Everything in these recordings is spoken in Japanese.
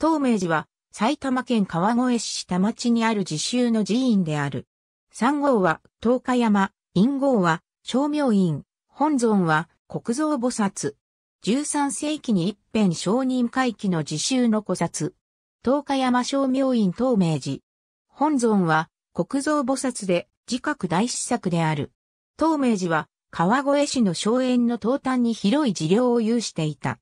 東明寺は埼玉県川越市下町にある自習の寺院である。三号は東海山、陰号は正明院、本尊は国蔵菩薩。13世紀に一遍承認回帰の自習の古刹。東海山正明院東明寺。本尊は国蔵菩薩で自覚大施策である。東明寺は川越市の荘園の東端に広い寺領を有していた。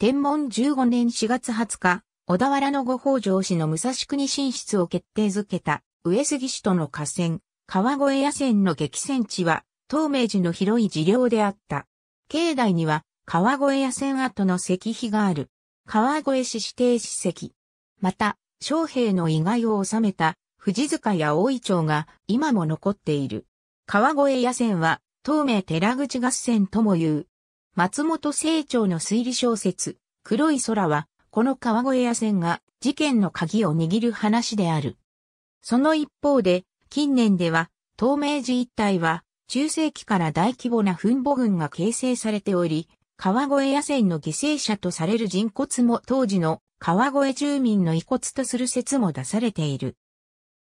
天文15年4月20日、小田原の御北条氏の武蔵国進出を決定づけた上杉氏との河川、川越野戦の激戦地は、東明寺の広い寺領であった。境内には、川越野戦跡の石碑がある。川越市指定史跡。また、将兵の意外を収めた、藤塚や大井町が今も残っている。川越野戦は、東明寺口合戦とも言う。松本清張の推理小説、黒い空は、この川越屋線が事件の鍵を握る話である。その一方で、近年では、東明寺一帯は、中世紀から大規模な墳墓群が形成されており、川越野戦の犠牲者とされる人骨も当時の川越住民の遺骨とする説も出されている。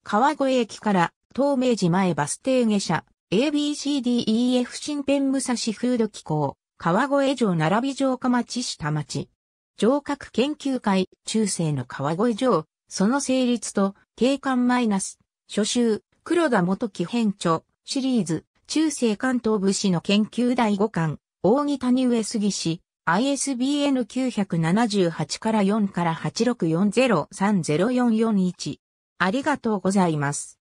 川越駅から東明寺前バス停下車 ABCDEF 新編武蔵フード機構川越城並び城下町下町城郭研究会、中世の川越城、その成立と、景観マイナス、初集、黒田元紀編著、シリーズ、中世関東武士の研究第5巻、大木谷上杉氏、ISBN 978から4から864030441。ありがとうございます。